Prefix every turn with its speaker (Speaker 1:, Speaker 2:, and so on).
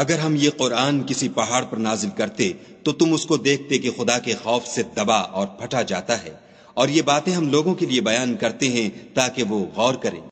Speaker 1: اگر ہم یہ قرآن کسی پہاڑ پر نازل کرتے تو تم اس کو دیکھتے کہ خدا کے خوف سے دبا اور پھٹا جاتا ہے اور یہ باتیں ہم لوگوں کے لیے بیان کرتے ہیں تاکہ وہ غور کریں